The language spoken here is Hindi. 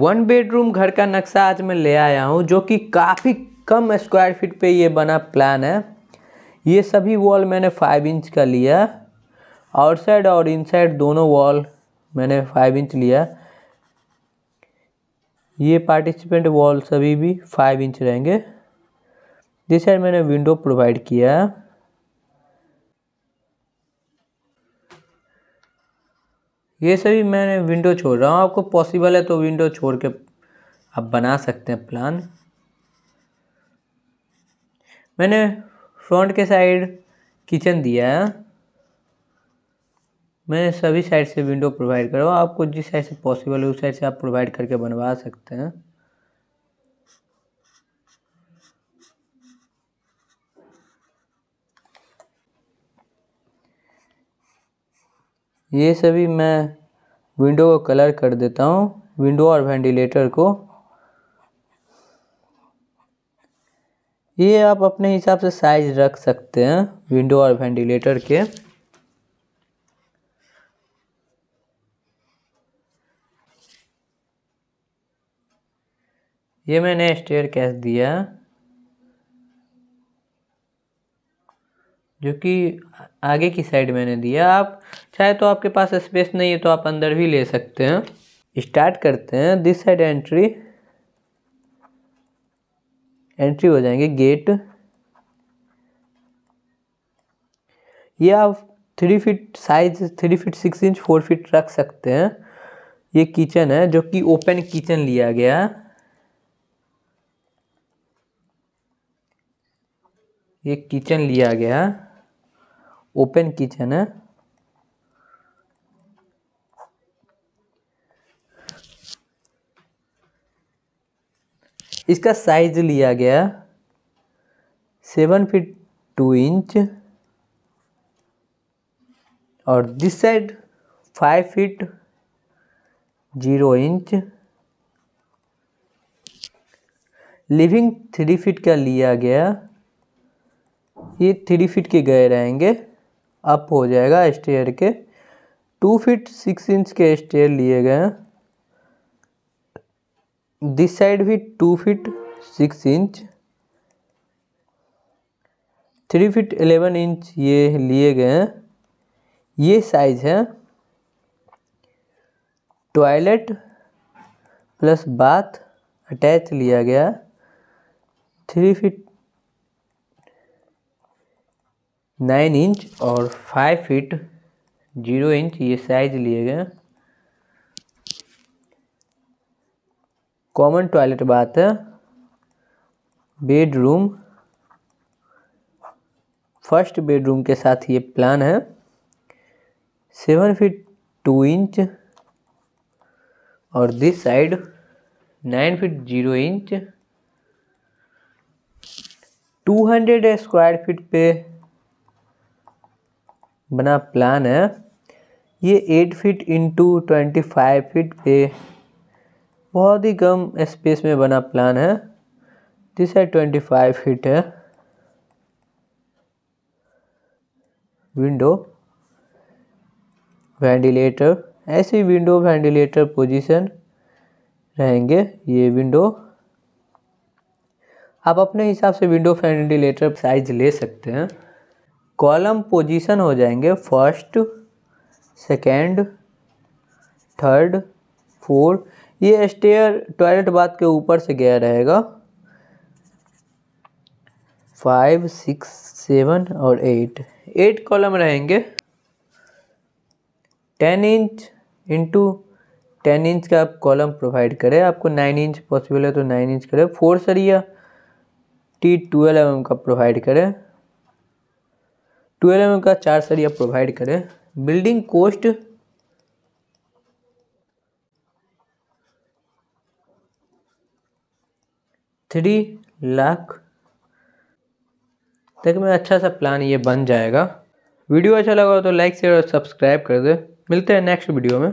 वन बेडरूम घर का नक्शा आज मैं ले आया हूँ जो कि काफ़ी कम स्क्वायर फीट पे ये बना प्लान है ये सभी वॉल मैंने फाइव इंच का लिया आउटसाइड और इनसाइड दोनों वॉल मैंने फाइव इंच लिया ये पार्टिसिपेंट वॉल सभी भी फाइव इंच रहेंगे जिस साइड मैंने विंडो प्रोवाइड किया है ये सभी मैंने विंडो छोड़ रहा हूँ आपको पॉसिबल है तो विंडो छोड़ के आप बना सकते हैं प्लान मैंने फ्रंट के साइड किचन दिया है मैंने सभी साइड से विंडो प्रोवाइड करवा आपको जिस साइड से पॉसिबल है उस साइड से आप प्रोवाइड करके बनवा सकते हैं ये सभी मैं विंडो को कलर कर देता हूँ विंडो और वेंटिलेटर को ये आप अपने हिसाब से साइज रख सकते हैं विंडो और वेंटिलेटर के ये मैंने स्टेयर कैश दिया है जो कि आगे की साइड मैंने दिया आप चाहे तो आपके पास स्पेस नहीं है तो आप अंदर भी ले सकते हैं स्टार्ट करते हैं दिस साइड एंट्री एंट्री हो जाएंगे गेट ये आप three feet size three feet six inch four feet रख सकते हैं ये किचन है जो कि ओपन किचन लिया गया ये किचन लिया गया ओपन किचन है इसका साइज लिया गया सेवन फीट टू इंच और this side five feet zero inch living three feet का लिया गया ये थ्री फीट के गए रहेंगे अप हो जाएगा स्टेयर के टू फीट सिक्स इंच के स्टेयर लिए गए हैं दिस साइड भी two feet six inch three feet eleven inch ये लिए गए हैं ये साइज़ है टॉयलेट प्लस बाथ अटैच लिया गया थ्री फीट नाइन इंच और फाइव फीट जीरो इंच ये साइज लिए गए कॉमन टॉयलेट बात है बेडरूम फर्स्ट बेडरूम के साथ ये प्लान है सेवन फीट टू इंच और this side nine feet zero inch two hundred square feet पे बना प्लान है ये eight feet into twenty five feet पे बहुत ही कम स्पेस में बना प्लान है दिस है ट्वेंटी फाइव फिट है विंडो वेंटिलेटर ऐसे विंडो वेंटिलेटर पोजीशन रहेंगे ये विंडो आप अपने हिसाब से विंडो वेंटिलेटर साइज ले सकते हैं कॉलम पोजीशन हो जाएंगे फर्स्ट सेकेंड थर्ड फोर्थ ये स्टेयर टॉयलेट बाथ के ऊपर से गया रहेगा फाइव सिक्स सेवन और एट एट कॉलम रहेंगे ten inch into ten inch का आप कॉलम प्रोवाइड करें आपको नाइन इंच पॉसिबल है तो नाइन इंच करें फोर सरिया टी ट्वेल्व एम का प्रोवाइड करें ट्वेल्व एम का चार यह प्रोवाइड करें बिल्डिंग कोस्ट थ्री लाख तक में अच्छा सा प्लान ये बन जाएगा वीडियो अच्छा लगा हो तो लाइक शेयर और सब्सक्राइब कर दे मिलते हैं नेक्स्ट वीडियो में